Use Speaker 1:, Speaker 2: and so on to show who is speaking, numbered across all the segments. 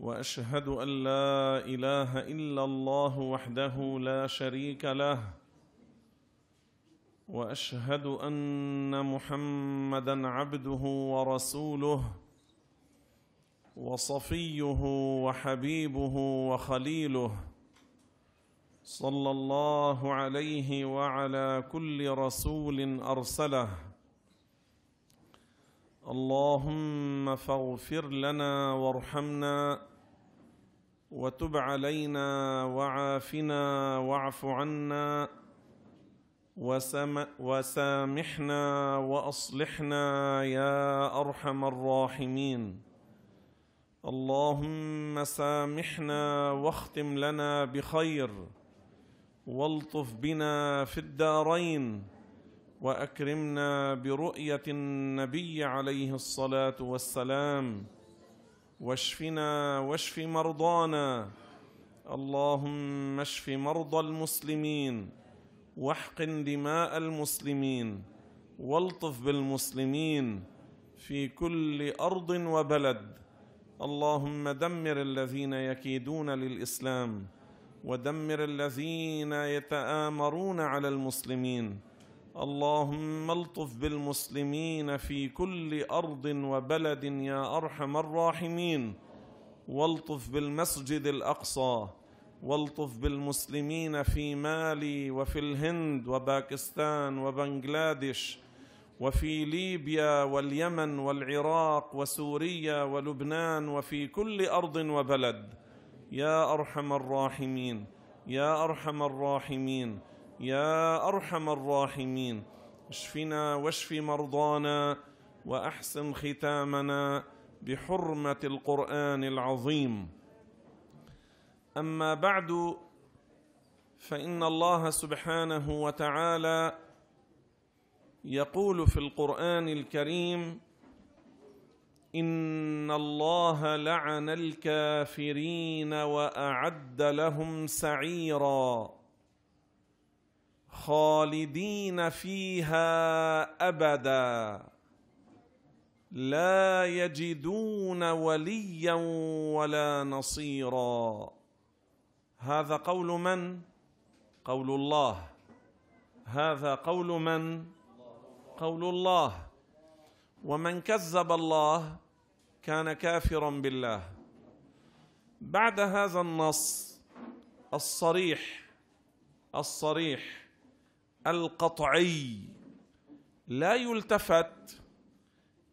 Speaker 1: واشهد ان لا اله الا الله وحده لا شريك له واشهد ان محمدا عبده ورسوله وصفيه وحبيبه وخليله صلى الله عليه وعلى كل رسول ارسله اللهم فاغفر لنا وارحمنا وتب علينا وعافنا واعف عنا وسم وسامحنا واصلحنا يا ارحم الراحمين اللهم سامحنا واختم لنا بخير والطف بنا في الدارين واكرمنا برؤيه النبي عليه الصلاه والسلام واشفنا واشف مرضانا اللهم اشف مرضى المسلمين واحقن دماء المسلمين والطف بالمسلمين في كل ارض وبلد اللهم دمر الذين يكيدون للاسلام ودمر الذين يتامرون على المسلمين اللهم الطف بالمسلمين في كل ارض وبلد يا ارحم الراحمين والطف بالمسجد الاقصى والطف بالمسلمين في مالي وفي الهند وباكستان وبنغلاديش وفي ليبيا واليمن والعراق وسوريا ولبنان وفي كل ارض وبلد يا ارحم الراحمين يا ارحم الراحمين يا ارحم الراحمين اشفنا واشف مرضانا واحسن ختامنا بحرمه القران العظيم اما بعد فان الله سبحانه وتعالى يقول في القران الكريم ان الله لعن الكافرين واعد لهم سعيرا خالدين فيها ابدا لا يجدون وليا ولا نصيرا هذا قول من قول الله هذا قول من قول الله ومن كذب الله كان كافرا بالله بعد هذا النص الصريح الصريح القطعي لا يلتفت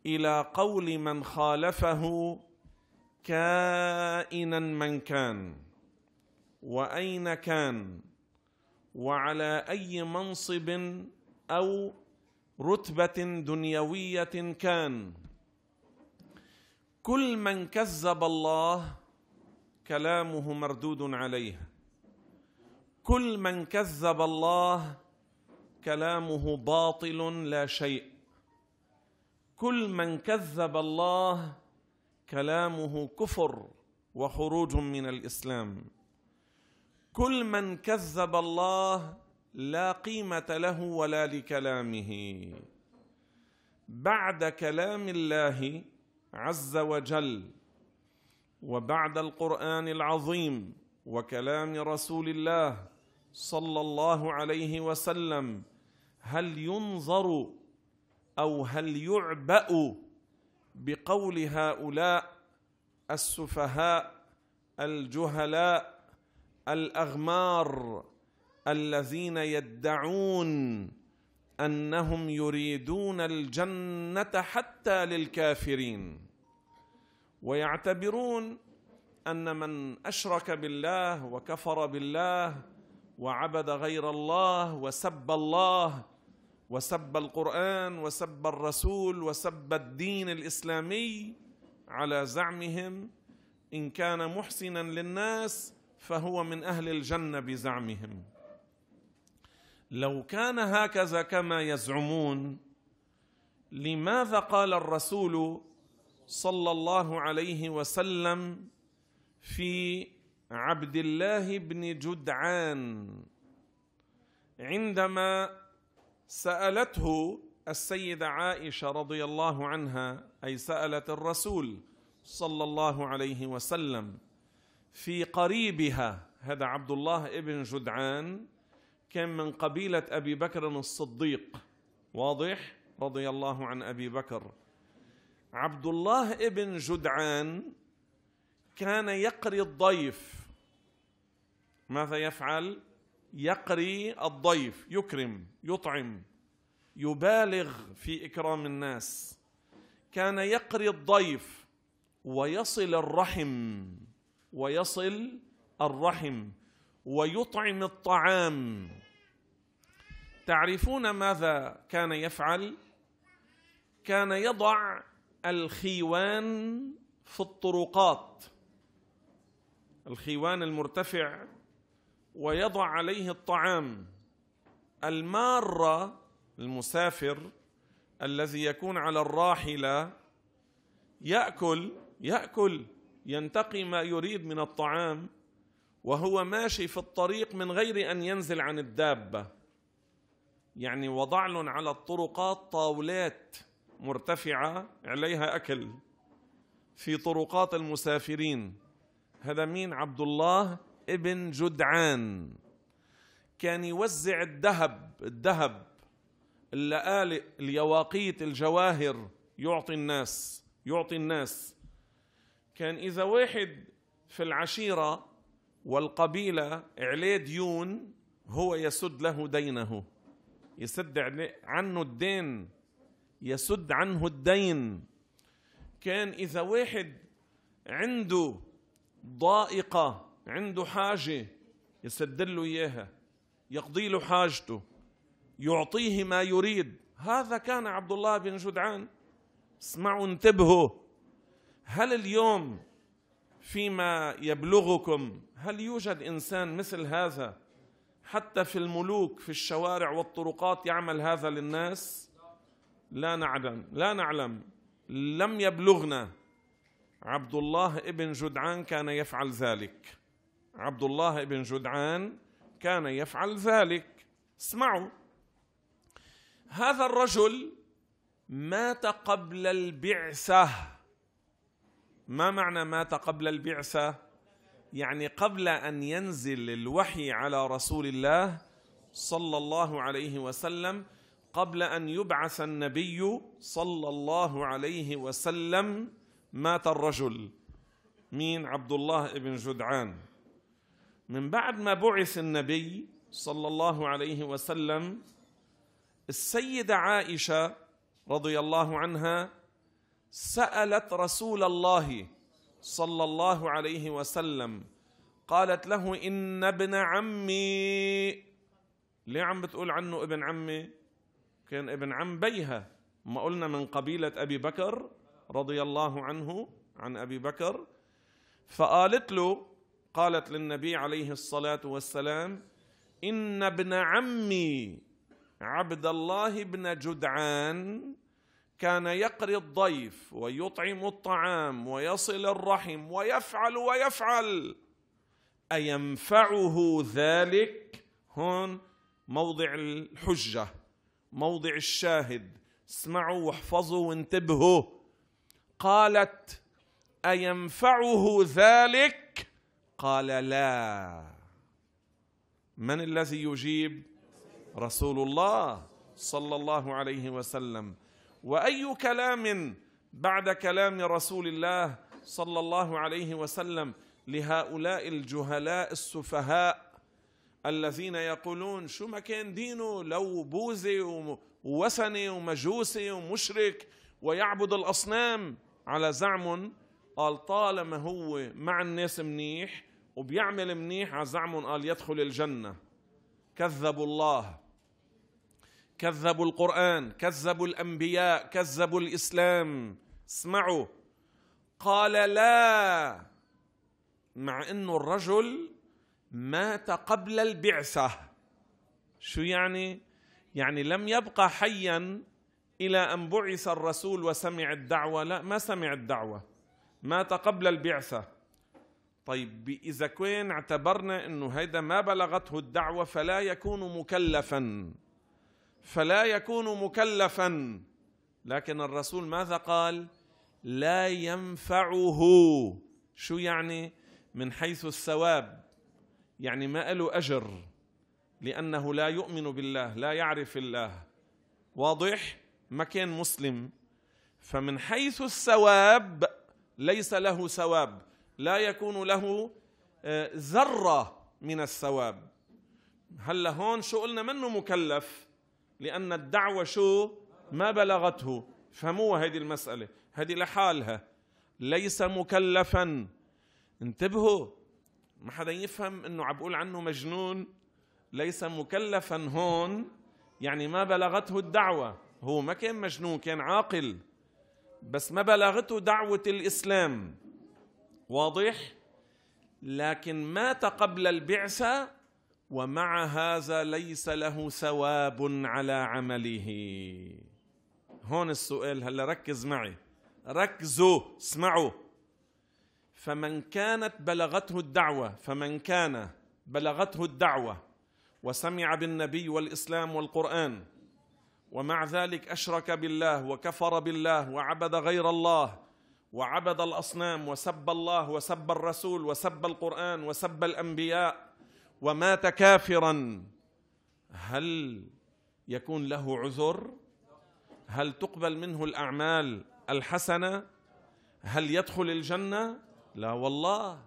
Speaker 1: الى قول من خالفه كائنا من كان واين كان وعلى اي منصب او رتبه دنيويه كان كل من كذب الله كلامه مردود عليه كل من كذب الله كلامه باطل لا شيء كل من كذب الله كلامه كفر وخروج من الاسلام كل من كذب الله لا قيمه له ولا لكلامه بعد كلام الله عز وجل وبعد القران العظيم وكلام رسول الله صلى الله عليه وسلم هل ينظر او هل يعبأ بقول هؤلاء السفهاء الجهلاء الاغمار الذين يدعون انهم يريدون الجنه حتى للكافرين ويعتبرون ان من اشرك بالله وكفر بالله وعبد غير الله وسب الله وسب القرآن وسب الرسول وسب الدين الإسلامي على زعمهم إن كان محسنا للناس فهو من أهل الجنة بزعمهم لو كان هكذا كما يزعمون لماذا قال الرسول صلى الله عليه وسلم في عبد الله بن جدعان عندما سالته السيده عائشه رضي الله عنها اي سالت الرسول صلى الله عليه وسلم في قريبها هذا عبد الله ابن جدعان كان من قبيله ابي بكر الصديق واضح رضي الله عن ابي بكر عبد الله ابن جدعان كان يقري الضيف ماذا يفعل يقري الضيف يكرم يطعم يبالغ في اكرام الناس كان يقري الضيف ويصل الرحم ويصل الرحم ويطعم الطعام تعرفون ماذا كان يفعل كان يضع الخيوان في الطرقات الخيوان المرتفع ويضع عليه الطعام المارة المسافر الذي يكون على الراحلة يأكل يأكل ينتقي ما يريد من الطعام وهو ماشي في الطريق من غير أن ينزل عن الدابة يعني وضع لهم على الطرقات طاولات مرتفعة عليها أكل في طرقات المسافرين هذا مين عبد الله ابن جدعان كان يوزع الذهب الذهب اللآلئ اليواقيت الجواهر يعطي الناس يعطي الناس كان إذا واحد في العشيرة والقبيلة عليه ديون هو يسد له دينه يسد عنه الدين يسد عنه الدين كان إذا واحد عنده ضائقة عنده حاجة يسد له إياها يقضي له حاجته يعطيه ما يريد هذا كان عبد الله بن جدعان اسمعوا انتبهوا هل اليوم فيما يبلغكم هل يوجد انسان مثل هذا حتى في الملوك في الشوارع والطرقات يعمل هذا للناس لا نعلم لا نعلم لم يبلغنا عبد الله ابن جدعان كان يفعل ذلك عبد الله بن جدعان كان يفعل ذلك اسمعوا هذا الرجل مات قبل البعثه ما معنى مات قبل البعثه يعني قبل ان ينزل الوحي على رسول الله صلى الله عليه وسلم قبل ان يبعث النبي صلى الله عليه وسلم مات الرجل مين عبد الله بن جدعان من بعد ما بعث النبي صلى الله عليه وسلم السيده عائشه رضي الله عنها سالت رسول الله صلى الله عليه وسلم قالت له ان ابن عمي ليه عم بتقول عنه ابن عمي كان ابن عم بيها ما قلنا من قبيله ابي بكر رضي الله عنه عن ابي بكر فقالت له قالت للنبي عليه الصلاه والسلام ان ابن عمي عبد الله بن جدعان كان يقري الضيف ويطعم الطعام ويصل الرحم ويفعل ويفعل اينفعه ذلك هون موضع الحجه موضع الشاهد اسمعوا واحفظوا وانتبهوا قالت اينفعه ذلك قال لا من الذي يجيب رسول الله صلى الله عليه وسلم واي كلام بعد كلام رسول الله صلى الله عليه وسلم لهؤلاء الجهلاء السفهاء الذين يقولون شو ما كان دينه لو بوذي ووثني ومجوسي ومشرك ويعبد الاصنام على زعم قال طالما هو مع الناس منيح وبيعمل منيح على زعمهم قال يدخل الجنة كذبوا الله كذبوا القرآن كذبوا الأنبياء كذبوا الإسلام اسمعوا قال لا مع أنه الرجل مات قبل البعثة شو يعني؟ يعني لم يبقى حيا إلى أن بعث الرسول وسمع الدعوة لا ما سمع الدعوة مات قبل البعثة طيب إذا كان اعتبرنا أنه هيدا ما بلغته الدعوة فلا يكون مكلفا فلا يكون مكلفا لكن الرسول ماذا قال لا ينفعه شو يعني من حيث الثواب يعني ما له أجر لأنه لا يؤمن بالله لا يعرف الله واضح ما كان مسلم فمن حيث الثواب ليس له ثواب لا يكون له آه، ذرة من الثواب هلا هون شو قلنا منه مكلف لأن الدعوة شو ما بلغته فهموها هذه المسألة هذه لحالها ليس مكلفا انتبهوا ما حدا يفهم انه عم بقول عنه مجنون ليس مكلفا هون يعني ما بلغته الدعوة هو ما كان مجنون كان عاقل بس ما بلغته دعوة الإسلام واضح لكن مات قبل البعثه ومع هذا ليس له ثواب على عمله هون السؤال هلا ركز معي ركزوا اسمعوا فمن كانت بلغته الدعوه فمن كان بلغته الدعوه وسمع بالنبي والاسلام والقران ومع ذلك اشرك بالله وكفر بالله وعبد غير الله وعبد الاصنام وسب الله وسب الرسول وسب القران وسب الانبياء ومات كافرا هل يكون له عذر هل تقبل منه الاعمال الحسنه هل يدخل الجنه لا والله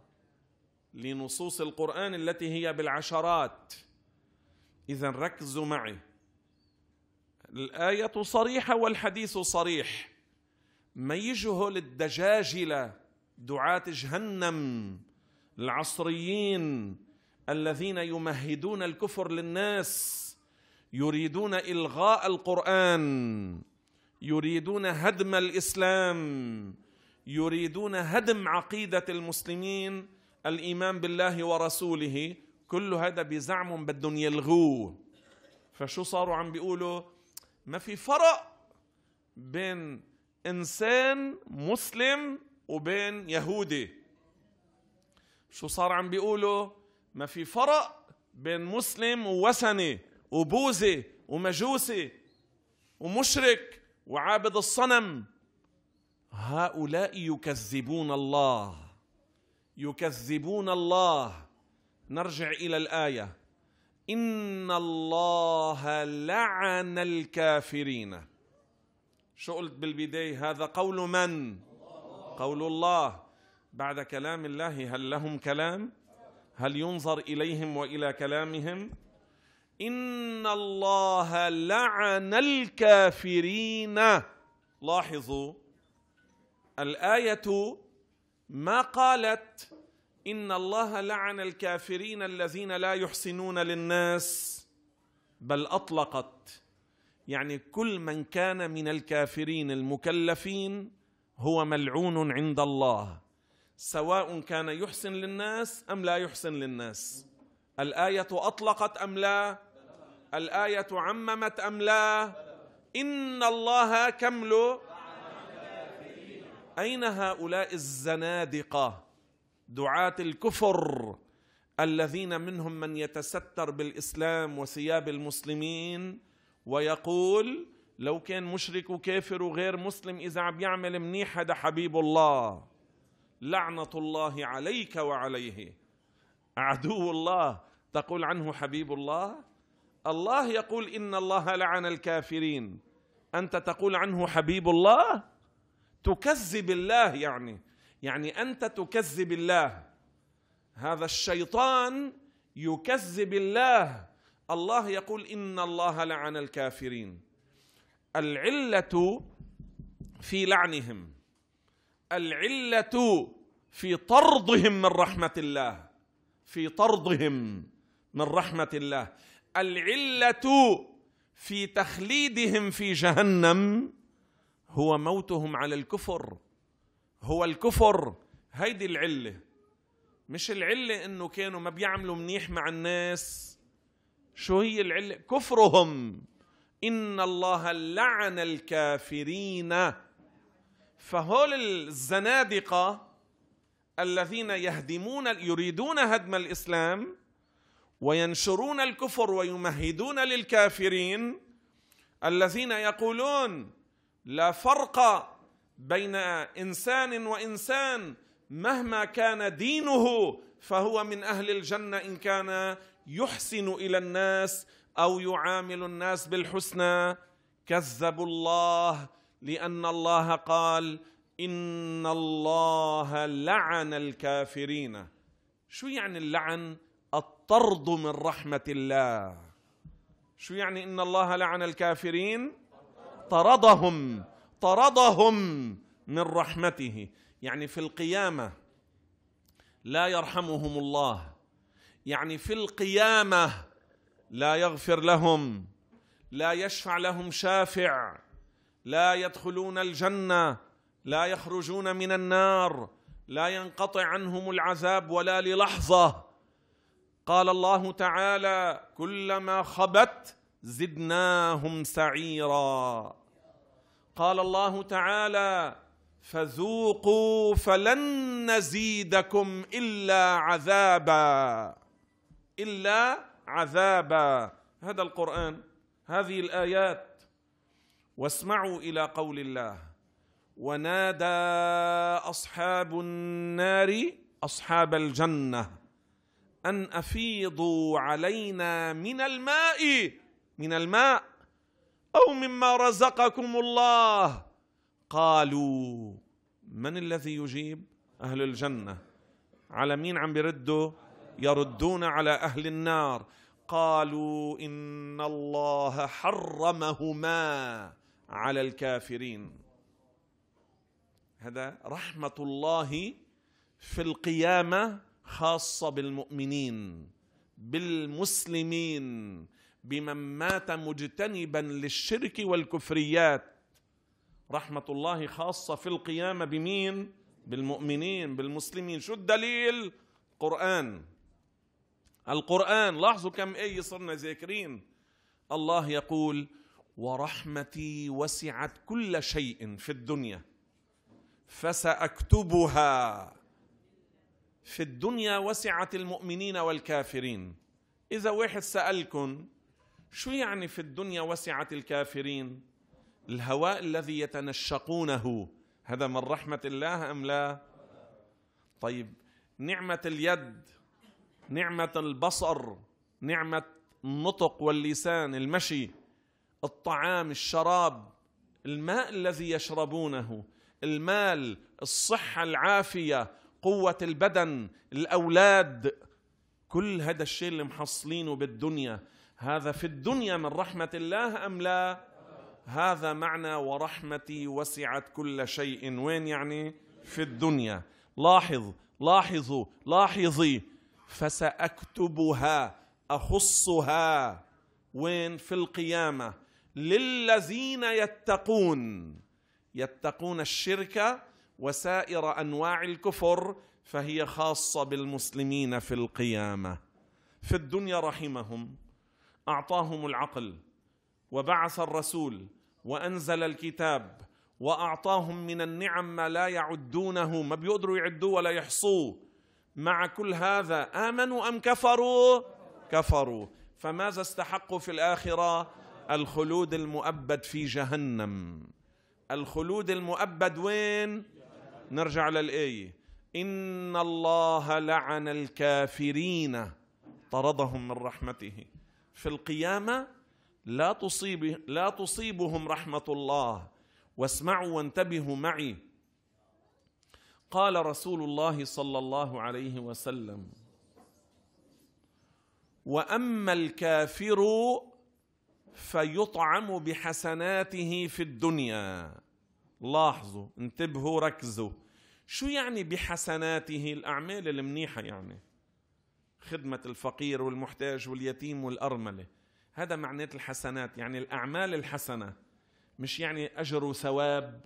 Speaker 1: لنصوص القران التي هي بالعشرات اذا ركزوا معي الايه صريحه والحديث صريح ما هول الدجاجله دعاه جهنم العصريين الذين يمهدون الكفر للناس يريدون الغاء القران يريدون هدم الاسلام يريدون هدم عقيده المسلمين الايمان بالله ورسوله كل هذا بزعم بدهم يلغوه فشو صاروا عم بيقولوا ما في فرق بين انسان مسلم وبين يهودي شو صار عم بيقولوا ما في فرق بين مسلم ووثني وبوذي ومجوسي ومشرك وعابد الصنم هؤلاء يكذبون الله يكذبون الله نرجع الى الايه ان الله لعن الكافرين شو قلت بالبداية هذا قول من قول الله بعد كلام الله هل لهم كلام هل ينظر إليهم وإلى كلامهم إن الله لعن الكافرين لاحظوا الآية ما قالت إن الله لعن الكافرين الذين لا يحسنون للناس بل أطلقت يعني كل من كان من الكافرين المكلفين هو ملعون عند الله سواء كان يحسن للناس ام لا يحسن للناس الايه اطلقت ام لا الايه عممت ام لا ان الله كمل اين هؤلاء الزنادقه دعاه الكفر الذين منهم من يتستر بالاسلام وثياب المسلمين ويقول لو كان مشرك وكافر وغير مسلم إذا عم يعمل منيح هذا حبيب الله لعنة الله عليك وعليه عدو الله تقول عنه حبيب الله الله يقول إن الله لعن الكافرين أنت تقول عنه حبيب الله تكذب الله يعني يعني أنت تكذب الله هذا الشيطان يكذب الله الله يقول ان الله لعن الكافرين العله في لعنهم العله في طردهم من رحمه الله في طردهم من رحمه الله العله في تخليدهم في جهنم هو موتهم على الكفر هو الكفر هيدي العله مش العله انه كانوا ما بيعملوا منيح مع الناس شو هي العله كفرهم ان الله لعن الكافرين فهول الزنادقه الذين يهدمون يريدون هدم الاسلام وينشرون الكفر ويمهدون للكافرين الذين يقولون لا فرق بين انسان وانسان مهما كان دينه فهو من اهل الجنه ان كان يحسن الى الناس او يعامل الناس بالحسنى كذبوا الله لان الله قال ان الله لعن الكافرين شو يعني اللعن الطرد من رحمه الله شو يعني ان الله لعن الكافرين طردهم طردهم من رحمته يعني في القيامه لا يرحمهم الله يعني في القيامه لا يغفر لهم لا يشفع لهم شافع لا يدخلون الجنه لا يخرجون من النار لا ينقطع عنهم العذاب ولا للحظه قال الله تعالى كلما خبت زدناهم سعيرا قال الله تعالى فذوقوا فلن نزيدكم الا عذابا الا عذابا هذا القران هذه الايات واسمعوا الى قول الله ونادى اصحاب النار اصحاب الجنه ان افيضوا علينا من الماء من الماء او مما رزقكم الله قالوا من الذي يجيب اهل الجنه على مين عم بيردوا يردون على اهل النار قالوا ان الله حرمهما على الكافرين هذا رحمه الله في القيامه خاصه بالمؤمنين بالمسلمين بمن مات مجتنبا للشرك والكفريات رحمة الله خاصة في القيامة بمين؟ بالمؤمنين بالمسلمين شو الدليل؟ قرآن القرآن لاحظوا كم ايه صرنا ذاكرين الله يقول ورحمتي وسعت كل شيء في الدنيا فساكتبها في الدنيا وسعت المؤمنين والكافرين اذا واحد سالكم شو يعني في الدنيا وسعت الكافرين الهواء الذي يتنشقونه هذا من رحمة الله أم لا طيب نعمة اليد نعمة البصر نعمة النطق واللسان المشي الطعام الشراب الماء الذي يشربونه المال الصحة العافية قوة البدن الأولاد كل هذا الشيء اللي محصلينه بالدنيا هذا في الدنيا من رحمة الله أم لا هذا معنى ورحمتي وسعت كل شيء وين يعني في الدنيا لاحظ لاحظوا لاحظي فساكتبها اخصها وين في القيامه للذين يتقون يتقون الشرك وسائر انواع الكفر فهي خاصه بالمسلمين في القيامه في الدنيا رحمهم اعطاهم العقل وبعث الرسول وانزل الكتاب واعطاهم من النعم ما لا يعدونه ما بيقدروا يعدوه ولا يحصوه مع كل هذا امنوا ام كفروا كفروا فماذا استحقوا في الاخره الخلود المؤبد في جهنم الخلود المؤبد وين نرجع للايه ان الله لعن الكافرين طردهم من رحمته في القيامه لا تصيب لا تصيبهم رحمة الله واسمعوا وانتبهوا معي قال رسول الله صلى الله عليه وسلم واما الكافر فيطعم بحسناته في الدنيا لاحظوا انتبهوا ركزوا شو يعني بحسناته الاعمال المنيحه يعني خدمه الفقير والمحتاج واليتيم والارمله هذا معنات الحسنات يعني الأعمال الحسنة مش يعني أجر وثواب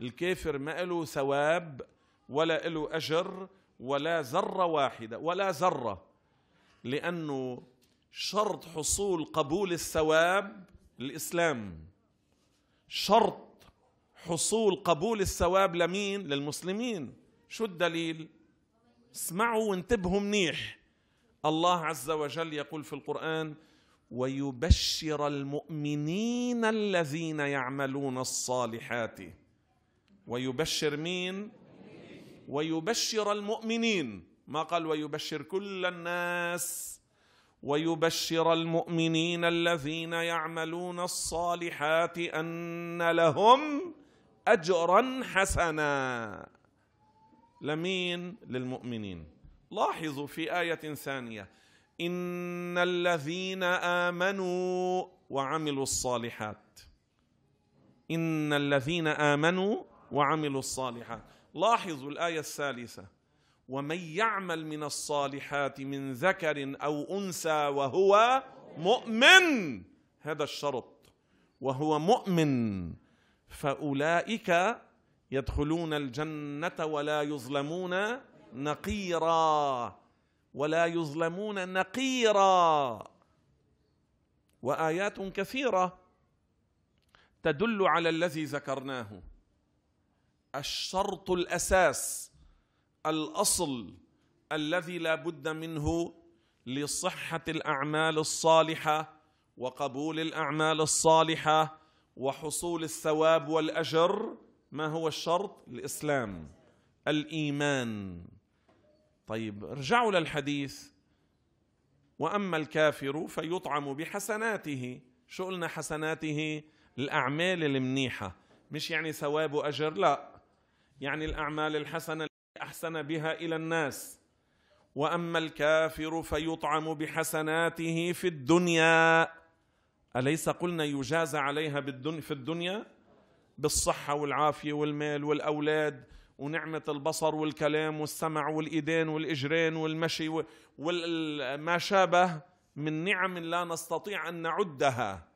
Speaker 1: الكافر ما له ثواب ولا له أجر ولا ذرة واحدة ولا ذرة لأنه شرط حصول قبول الثواب الإسلام شرط حصول قبول الثواب لمين للمسلمين شو الدليل اسمعوا وانتبهوا منيح الله عز وجل يقول في القرآن ويبشر المؤمنين الذين يعملون الصالحات ويبشر مين ويبشر المؤمنين ما قال ويبشر كل الناس ويبشر المؤمنين الذين يعملون الصالحات ان لهم اجرا حسنا لمين للمؤمنين لاحظوا في ايه ثانيه ان الذين امنوا وعملوا الصالحات ان الذين امنوا وعملوا الصالحات لاحظوا الايه الثالثه ومن يعمل من الصالحات من ذكر او انثى وهو مؤمن هذا الشرط وهو مؤمن فاولئك يدخلون الجنه ولا يظلمون نقيرا ولا يظلمون نقيرا وايات كثيره تدل على الذي ذكرناه الشرط الاساس الاصل الذي لا بد منه لصحه الاعمال الصالحه وقبول الاعمال الصالحه وحصول الثواب والاجر ما هو الشرط الاسلام الايمان طيب ارجعوا للحديث واما الكافر فيطعم بحسناته شو قلنا حسناته الاعمال المنيحه مش يعني ثواب واجر لا يعني الاعمال الحسنه التي احسن بها الى الناس واما الكافر فيطعم بحسناته في الدنيا اليس قلنا يجازى عليها في الدنيا بالصحه والعافيه والمال والاولاد ونعمة البصر والكلام والسمع والإيدين والإجرين والمشي وما شابه من نعم لا نستطيع أن نعدها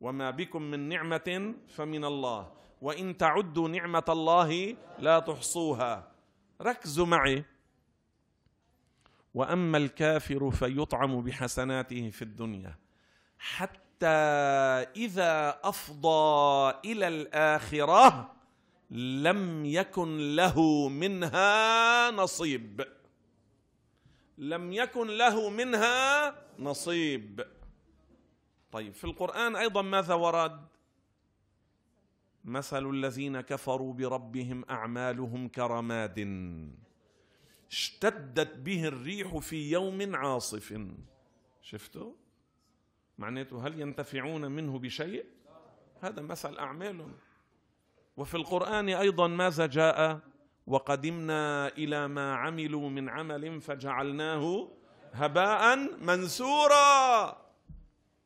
Speaker 1: وما بكم من نعمة فمن الله وإن تعدوا نعمة الله لا تحصوها ركزوا معي وأما الكافر فيطعم بحسناته في الدنيا حتى إذا أفضى إلى الآخرة لم يكن له منها نصيب لم يكن له منها نصيب طيب في القران ايضا ماذا ورد مثل الذين كفروا بربهم اعمالهم كرماد اشتدت به الريح في يوم عاصف شفتوا معناته هل ينتفعون منه بشيء هذا مثل اعمالهم وفي القرآن أيضا ماذا جاء وقدمنا إلى ما عملوا من عمل فجعلناه هباء منثورا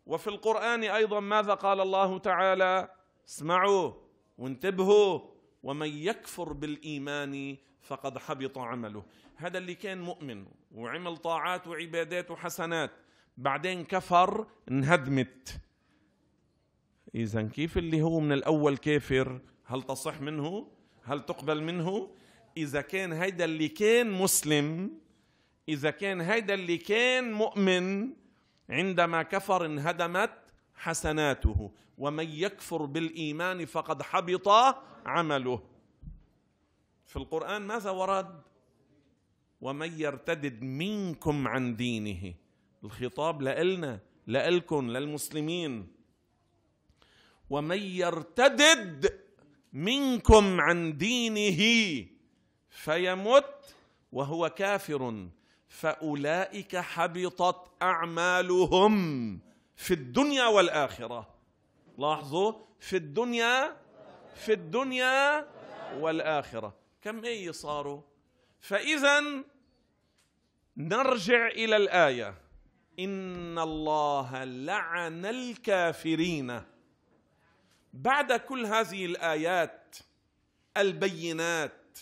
Speaker 1: وفي القرآن أيضا ماذا قال الله تعالى اسمعوا وانتبهوا ومن يكفر بالإيمان فقد حبط عمله هذا اللي كان مؤمن وعمل طاعات وعبادات وحسنات بعدين كفر انهدمت إذا كيف اللي هو من الأول كافر هل تصح منه هل تقبل منه إذا كان هيدا اللي كان مسلم إذا كان هيدا اللي كان مؤمن عندما كفر انهدمت حسناته ومن يكفر بالإيمان فقد حبط عمله في القرآن ماذا ورد ومن يرتدد منكم عن دينه الخطاب لإلنا لإلكم للمسلمين ومن يرتدد منكم عن دينه فيمت وهو كافر فاولئك حبطت اعمالهم في الدنيا والاخره لاحظوا في الدنيا في الدنيا والاخره كم اي صاروا فاذا نرجع الى الايه ان الله لعن الكافرين بعد كل هذه الايات البينات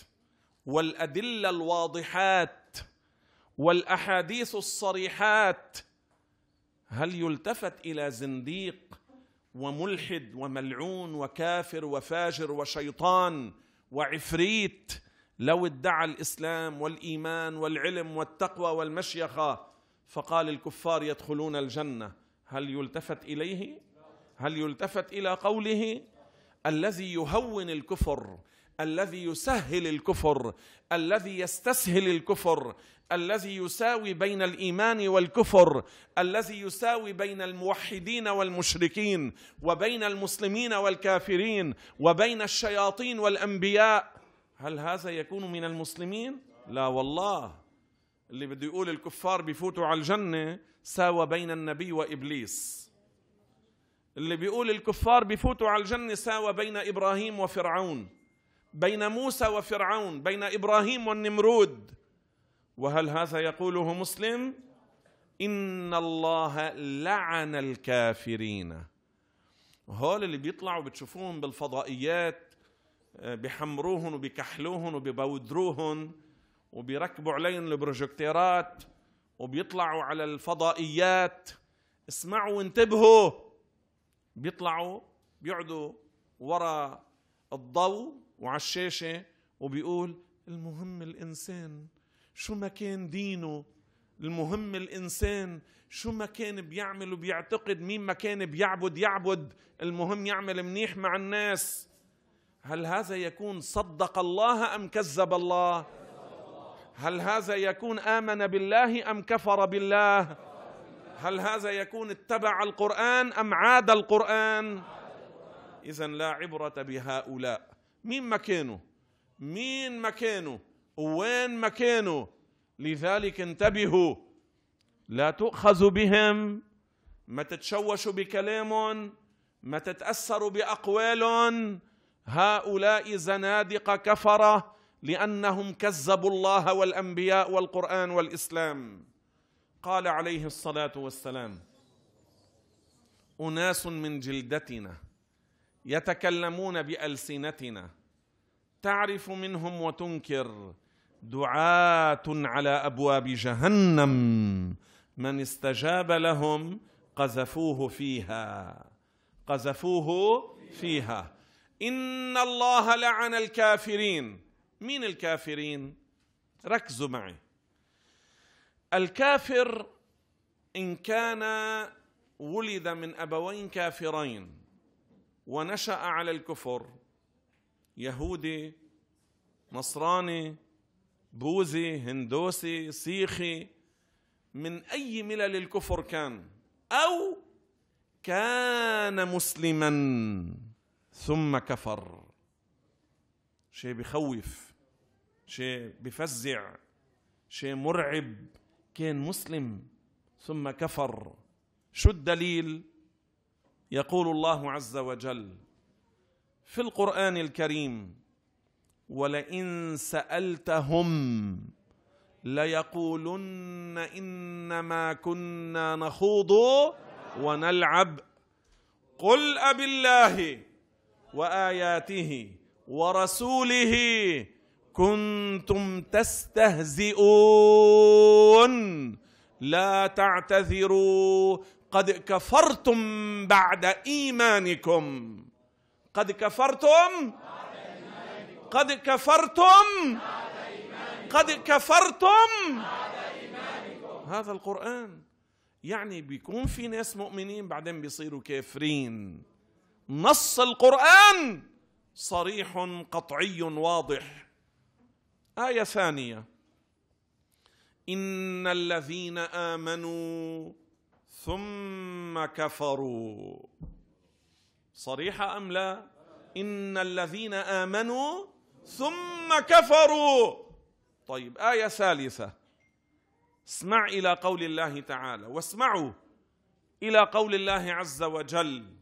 Speaker 1: والادله الواضحات والاحاديث الصريحات هل يلتفت الى زنديق وملحد وملعون وكافر وفاجر وشيطان وعفريت لو ادعى الاسلام والايمان والعلم والتقوى والمشيخه فقال الكفار يدخلون الجنه هل يلتفت اليه هل يلتفت الى قوله الذي يهون الكفر الذي يسهل الكفر الذي يستسهل الكفر الذي يساوي بين الايمان والكفر الذي يساوي بين الموحدين والمشركين وبين المسلمين والكافرين وبين الشياطين والانبياء هل هذا يكون من المسلمين لا والله اللي بده يقول الكفار بيفوتوا على الجنه ساوى بين النبي وابليس اللي بيقول الكفار بيفوتوا على الجنة ساوى بين إبراهيم وفرعون بين موسى وفرعون بين إبراهيم والنمرود وهل هذا يقوله مسلم إن الله لعن الكافرين هول اللي بيطلعوا بتشوفوهم بالفضائيات بحمروهم وبيكحلوهم وببودروهن وبيركبوا عليهم البروجكتيرات وبيطلعوا على الفضائيات اسمعوا وانتبهوا بيطلعوا بيقعدوا ورا الضوء وعلى الشاشة وبيقول المهم الإنسان شو ما كان دينه المهم الإنسان شو ما كان بيعمل وبيعتقد مين ما كان بيعبد يعبد المهم يعمل منيح مع الناس هل هذا يكون صدق الله أم كذب الله هل هذا يكون آمن بالله أم كفر بالله هل هذا يكون اتبع القرآن أم عاد القرآن إذا لا عبرة بهؤلاء مين مكانه مين مكانه وين مكانه لذلك انتبهوا لا تؤخذوا بهم ما تتشوشوا بكلامهم ما تتأثروا بأقوالهم هؤلاء زنادق كفرة لأنهم كذبوا الله والأنبياء والقرآن والإسلام قال عليه الصلاه والسلام اناس من جلدتنا يتكلمون بالسنتنا تعرف منهم وتنكر دعاه على ابواب جهنم من استجاب لهم قذفوه فيها قذفوه فيها ان الله لعن الكافرين من الكافرين ركزوا معي الكافر ان كان ولد من ابوين كافرين ونشا على الكفر يهودي نصراني بوذي هندوسي سيخي من اي ملل الكفر كان او كان مسلما ثم كفر شيء بخوف شيء بفزع شيء مرعب كان مسلم ثم كفر شو الدليل يقول الله عز وجل في القران الكريم ولئن سالتهم ليقولن انما كنا نخوض ونلعب قل ابالله واياته ورسوله كنتم تستهزئون لا تعتذروا قد كفرتم بعد ايمانكم قد كفرتم قد كفرتم قد كفرتم هذا القرآن يعني بيكون في ناس مؤمنين بعدين بيصيروا كافرين نص القرآن صريح قطعي واضح ايه ثانيه ان الذين امنوا ثم كفروا صريحه ام لا ان الذين امنوا ثم كفروا طيب ايه ثالثه اسمع الى قول الله تعالى واسمعوا الى قول الله عز وجل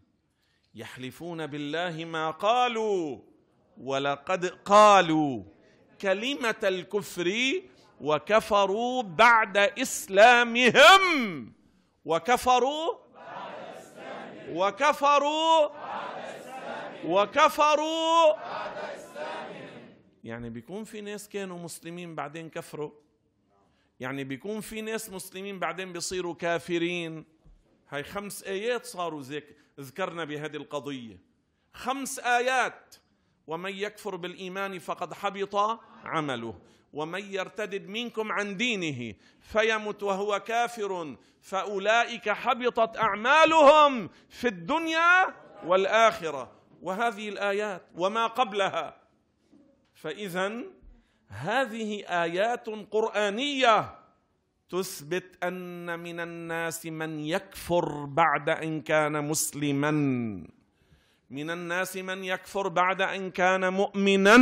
Speaker 1: يحلفون بالله ما قالوا ولقد قالوا كلمه الكفر وكفروا بعد اسلامهم وكفروا بعد إسلامهم وكفروا بعد إسلامهم وكفروا بعد إسلامهم يعني بيكون في ناس كانوا مسلمين بعدين كفروا يعني بيكون في ناس مسلمين بعدين بيصيروا كافرين هاي خمس آيات صاروا ذكرنا بهذه القضية خمس آيات ومن يكفر بالايمان فقد حبط عمله ومن يرتدد منكم عن دينه فيمت وهو كافر فاولئك حبطت اعمالهم في الدنيا والاخره وهذه الايات وما قبلها فاذا هذه ايات قرانيه تثبت ان من الناس من يكفر بعد ان كان مسلما من الناس من يكفر بعد ان كان مؤمنا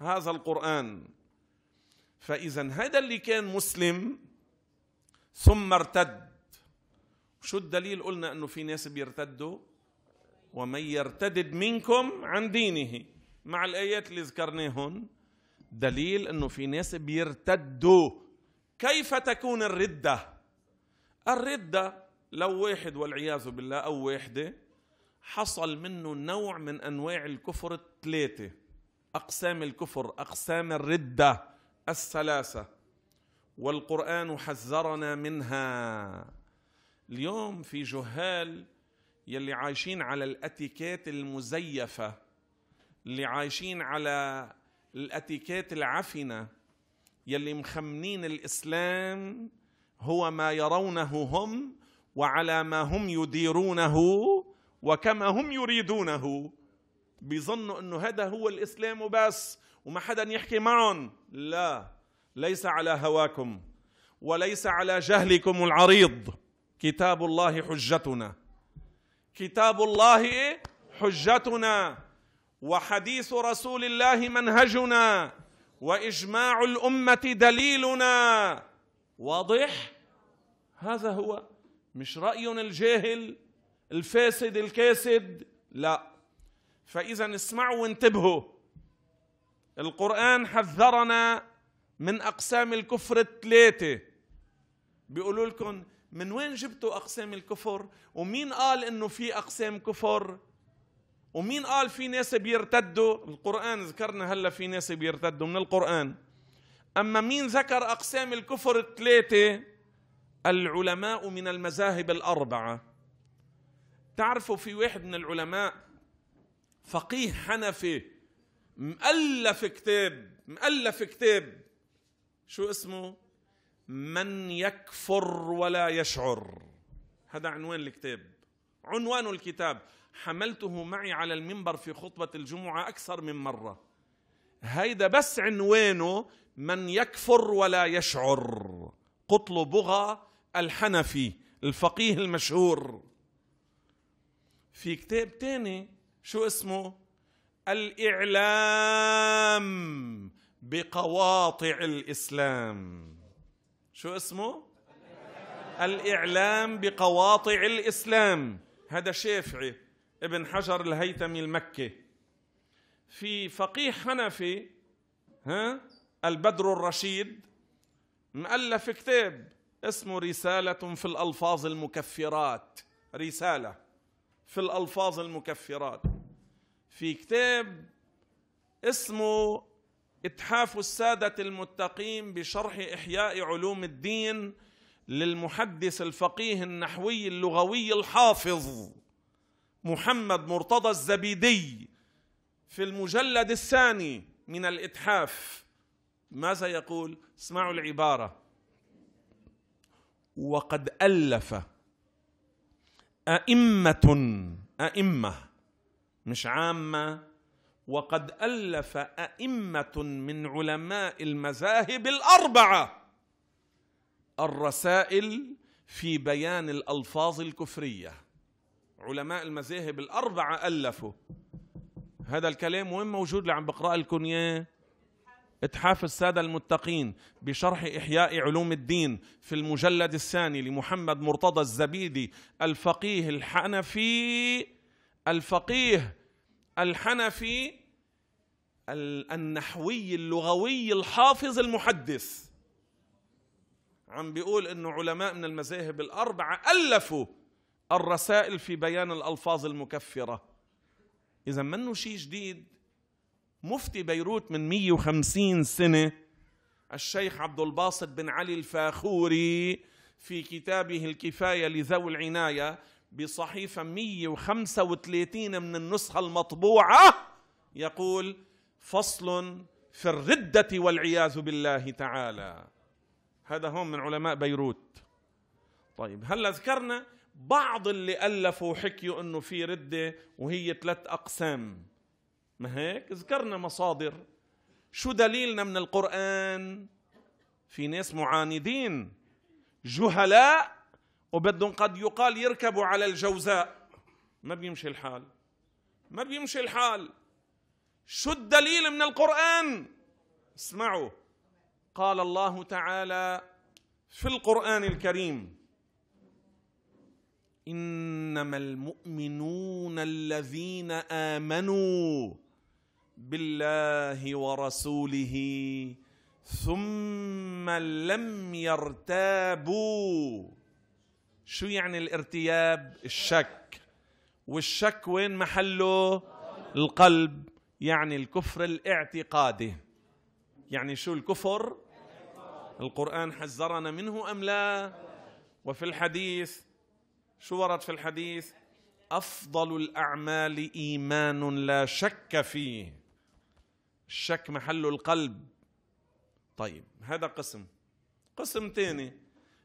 Speaker 1: هذا القران فاذا هذا اللي كان مسلم ثم ارتد شو الدليل قلنا انه في ناس بيرتدوا ومن يرتدد منكم عن دينه مع الايات اللي ذكرناهن دليل انه في ناس بيرتدوا كيف تكون الرده الرده لو واحد والعياذ بالله او واحده حصل منه نوع من انواع الكفر الثلاثه اقسام الكفر اقسام الرده الثلاثه والقران حذرنا منها اليوم في جهال يلي عايشين على الاتيكات المزيفه اللي عايشين على الاتيكات العفنه يلي مخمنين الاسلام هو ما يرونه هم وعلى ما هم يديرونه وكما هم يريدونه بيظنوا انه هذا هو الاسلام وبس وما حدا يحكي معهم لا ليس على هواكم وليس على جهلكم العريض كتاب الله حجتنا كتاب الله حجتنا وحديث رسول الله منهجنا واجماع الامه دليلنا واضح هذا هو مش راي الجاهل الفاسد الكاسد لا فاذا اسمعوا وانتبهوا القران حذرنا من اقسام الكفر الثلاثه بيقولوا لكم من وين جبتوا اقسام الكفر ومين قال انه في اقسام كفر ومين قال في ناس بيرتدوا القرآن ذكرنا هلا في ناس بيرتدوا من القرآن أما مين ذكر أقسام الكفر الثلاثة العلماء من المذاهب الأربعة تعرفوا في واحد من العلماء فقيه حنفي مؤلف كتاب مؤلف كتاب شو اسمه من يكفر ولا يشعر هذا عنوان الكتاب عنوان الكتاب حملته معي على المنبر في خطبة الجمعة أكثر من مرة هيدا بس عنوانه من يكفر ولا يشعر قطل بغى الحنفي الفقيه المشهور في كتاب تاني شو اسمه الإعلام بقواطع الإسلام شو اسمه الإعلام بقواطع الإسلام هذا شافعي ابن حجر الهيثمي المكي في فقيه حنفي ها البدر الرشيد مؤلف كتاب اسمه رسالة في الألفاظ المكفرات رسالة في الألفاظ المكفرات في كتاب اسمه إتحاف السادة المتقين بشرح إحياء علوم الدين للمحدث الفقيه النحوي اللغوي الحافظ محمد مرتضى الزبيدي في المجلد الثاني من الإتحاف ماذا يقول؟ اسمعوا العبارة وقد ألف أئمة أئمة مش عامة وقد ألف أئمة من علماء المذاهب الأربعة الرسائل في بيان الألفاظ الكفرية علماء المذاهب الأربعة ألفوا هذا الكلام وين موجود اللي عم بقرأ لكم إياه اتحاف السادة المتقين بشرح إحياء علوم الدين في المجلد الثاني لمحمد مرتضى الزبيدي الفقيه الحنفي الفقيه الحنفي النحوي اللغوي الحافظ المحدث عم بيقول انه علماء من المذاهب الاربعه الفوا الرسائل في بيان الالفاظ المكفره اذا منه شيء جديد مفتي بيروت من 150 سنة الشيخ عبد الباسط بن علي الفاخوري في كتابه الكفاية لذوي العناية بصحيفة 135 من النسخة المطبوعة يقول فصل في الردة والعياذ بالله تعالى هذا هم من علماء بيروت طيب هلا ذكرنا بعض اللي ألفوا حكيوا أنه في ردة وهي ثلاث أقسام ما هيك ذكرنا مصادر شو دليلنا من القرآن في ناس معاندين جهلاء وبدهم قد يقال يركبوا على الجوزاء ما بيمشي الحال ما بيمشي الحال شو الدليل من القرآن اسمعوا قال الله تعالى في القرآن الكريم إنما المؤمنون الذين آمنوا بالله ورسوله ثم لم يرتابوا شو يعني الارتياب الشك والشك وين محله القلب يعني الكفر الاعتقادي يعني شو الكفر القرآن حذرنا منه أم لا وفي الحديث شو ورد في الحديث أفضل الأعمال إيمان لا شك فيه الشك محله القلب طيب هذا قسم قسم ثاني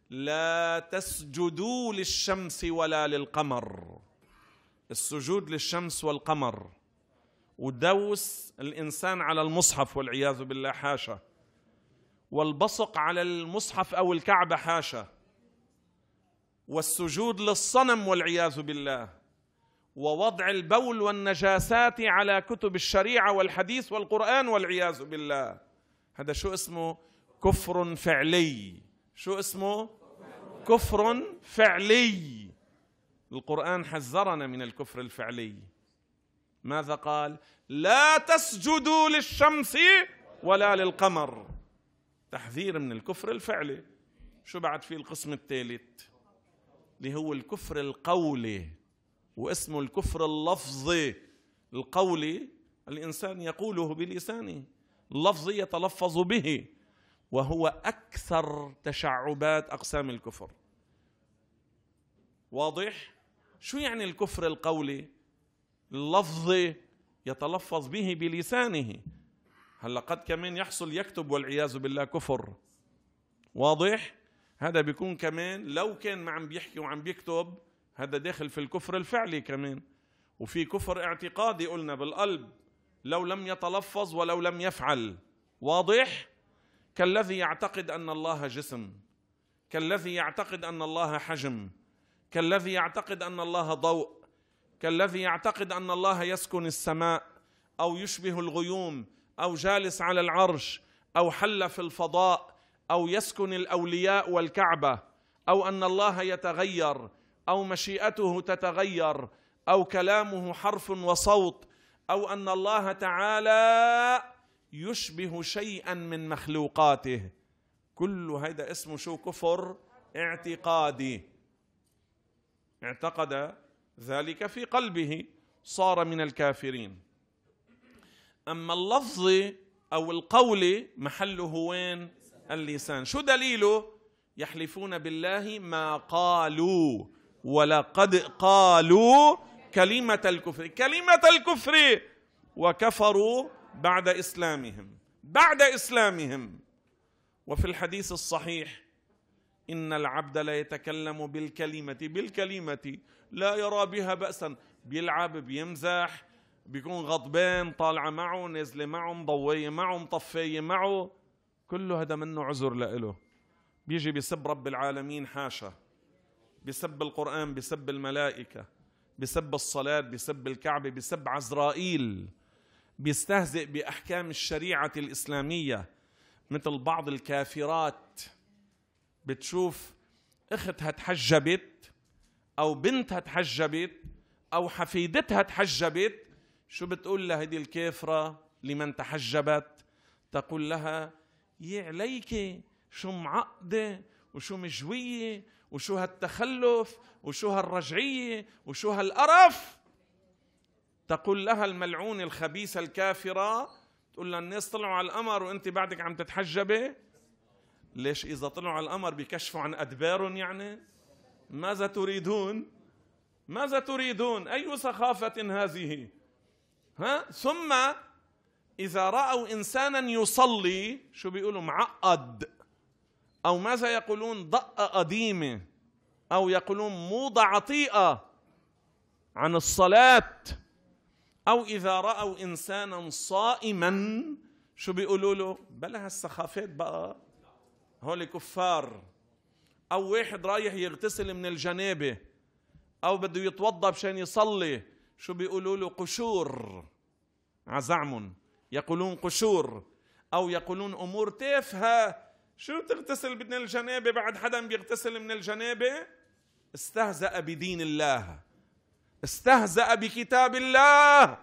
Speaker 1: لا تسجدوا للشمس ولا للقمر السجود للشمس والقمر ودوس الانسان على المصحف والعياذ بالله حاشا والبصق على المصحف او الكعبه حاشا والسجود للصنم والعياذ بالله ووضع البول والنجاسات على كتب الشريعه والحديث والقران والعياذ بالله هذا شو اسمه كفر فعلي شو اسمه كفر فعلي القران حذرنا من الكفر الفعلي ماذا قال لا تسجدوا للشمس ولا للقمر تحذير من الكفر الفعلي شو بعد في القسم الثالث اللي هو الكفر القولي واسمه الكفر اللفظي القولي الانسان يقوله بلسانه اللفظي يتلفظ به وهو اكثر تشعبات اقسام الكفر واضح شو يعني الكفر القولي اللفظي يتلفظ به بلسانه هلا قد كمان يحصل يكتب والعياذ بالله كفر واضح هذا بيكون كمان لو كان ما عم بيحكي وعم بيكتب هذا داخل في الكفر الفعلي كمان وفي كفر اعتقادي قلنا بالقلب لو لم يتلفظ ولو لم يفعل واضح كالذي يعتقد ان الله جسم كالذي يعتقد ان الله حجم كالذي يعتقد ان الله ضوء كالذي يعتقد ان الله يسكن السماء او يشبه الغيوم او جالس على العرش او حل في الفضاء او يسكن الاولياء والكعبه او ان الله يتغير او مشيئته تتغير او كلامه حرف وصوت او ان الله تعالى يشبه شيئا من مخلوقاته كل هذا اسمه شو كفر اعتقادي اعتقد ذلك في قلبه صار من الكافرين اما اللفظ او القول محله وين اللسان شو دليله يحلفون بالله ما قالوا ولقد قالوا كلمة الكفر كلمة الكفر وكفروا بعد إسلامهم بعد إسلامهم وفي الحديث الصحيح إن العبد لا يتكلم بالكلمة بالكلمة لا يرى بها بأسا بيلعب بيمزح بيكون غضبان طالعة معه نازلة معه مضوية معه مطفية معه كله هذا منه عذر لإله بيجي بيسب رب العالمين حاشا بسب القرآن بسب الملائكة بسب الصلاة بسب الكعبة بسب عزرائيل بيستهزئ بأحكام الشريعة الإسلامية مثل بعض الكافرات بتشوف اختها تحجبت او بنتها تحجبت او حفيدتها تحجبت شو بتقول لها هذه الكافرة لمن تحجبت تقول لها يا عليك شو معقدة وشو مجوية وشو هالتخلف وشو هالرجعيه وشو هالقرف تقول لها الملعونه الخبيثه الكافره تقول لها الناس طلعوا على القمر وانت بعدك عم تتحجبي ليش اذا طلعوا على القمر بيكشفوا عن ادبارهم يعني ماذا تريدون ماذا تريدون اي سخافه هذه ها ثم اذا راوا انسانا يصلي شو بيقولوا معقد أو ماذا يقولون ضأة قديمة أو يقولون موضة عطيئة عن الصلاة أو إذا رأوا إنسانا صائما شو بيقولوا له بلا هالسخافات بقى هول كفار أو واحد رايح يغتسل من الجنابة أو بده يتوضأ مشان يصلي شو بيقولوا له قشور عزعمن يقولون قشور أو يقولون أمور تافهة شو بتغتسل من الجنابة بعد حدا بيغتسل من الجنابة استهزأ بدين الله استهزأ بكتاب الله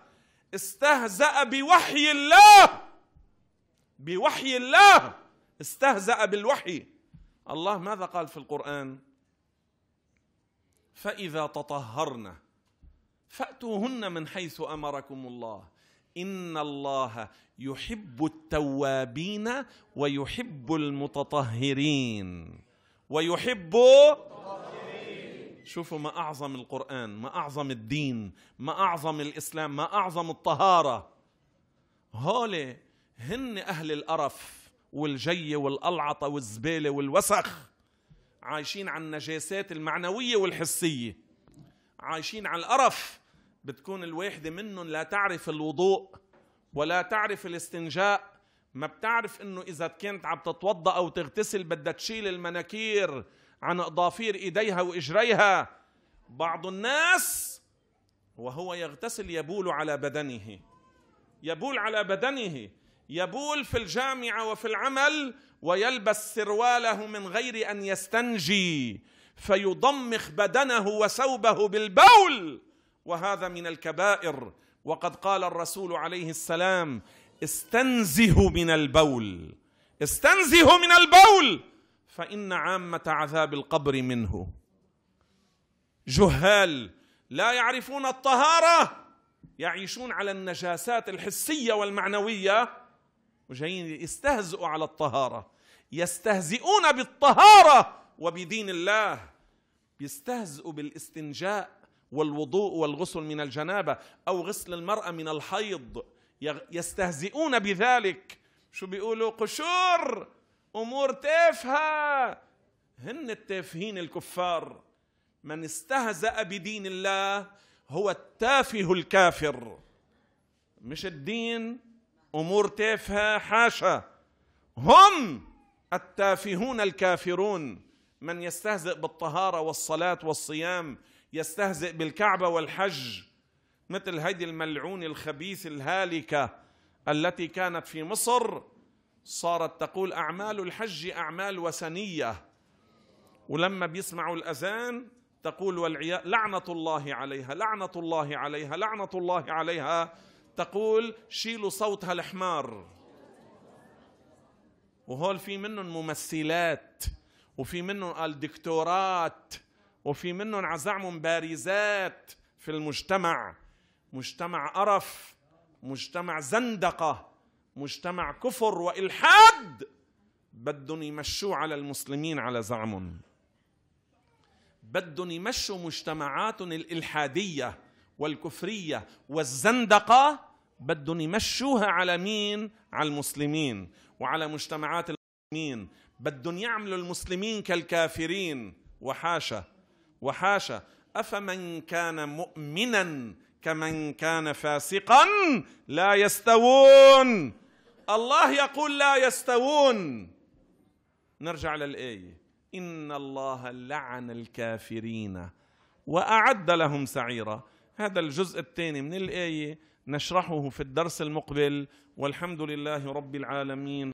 Speaker 1: استهزأ بوحي الله بوحي الله استهزأ بالوحي الله ماذا قال في القرآن فإذا تطهرن فأتوهن من حيث أمركم الله ان الله يحب التوابين ويحب المتطهرين ويحب شوفوا ما اعظم القران ما اعظم الدين ما اعظم الاسلام ما اعظم الطهاره هول هن اهل القرف والجي والقلعطه والزباله والوسخ عايشين على النجاسات المعنويه والحسيه عايشين على القرف بتكون الواحدة منهم لا تعرف الوضوء ولا تعرف الاستنجاء ما بتعرف انه اذا كانت عم تتوضا او تغتسل بدها تشيل المناكير عن اظافير ايديها واجريها بعض الناس وهو يغتسل يبول على بدنه يبول على بدنه يبول في الجامعه وفي العمل ويلبس سرواله من غير ان يستنجي فيضمخ بدنه وثوبه بالبول وهذا من الكبائر وقد قال الرسول عليه السلام استنزه من البول استنزه من البول فان عامه عذاب القبر منه جهال لا يعرفون الطهاره يعيشون على النجاسات الحسيه والمعنويه وجايين يستهزئوا على الطهاره يستهزئون بالطهاره وبدين الله يستهزئوا بالاستنجاء والوضوء والغسل من الجنابه او غسل المراه من الحيض يستهزئون بذلك شو بيقولوا قشور امور تافهه هن التافهين الكفار من استهزأ بدين الله هو التافه الكافر مش الدين امور تافهه حاشا هم التافهون الكافرون من يستهزئ بالطهاره والصلاه والصيام يستهزئ بالكعبة والحج مثل هذه الملعونة الخبيث الهالكة التي كانت في مصر صارت تقول أعمال الحج أعمال وثنية ولما بيسمعوا الأذان تقول والعياء لعنة الله عليها لعنة الله عليها لعنة الله عليها تقول شيلوا صوتها الحمار وهول في منهم ممثلات وفي منهم قال دكتورات وفي منهم على زعمهم بارزات في المجتمع مجتمع قرف مجتمع زندقة مجتمع كفر وإلحاد بدهم يمشوه على المسلمين على زعمهم بدهم يمشوا مجتمعاتهم الإلحادية والكفرية والزندقة بدهم يمشوها على مين؟ على المسلمين وعلى مجتمعات المسلمين بدهم يعملوا المسلمين كالكافرين وحاشا وحاشا افمن كان مؤمنا كمن كان فاسقا لا يستوون الله يقول لا يستوون نرجع للايه ان الله لعن الكافرين واعد لهم سعيرا هذا الجزء الثاني من الايه نشرحه في الدرس المقبل والحمد لله رب العالمين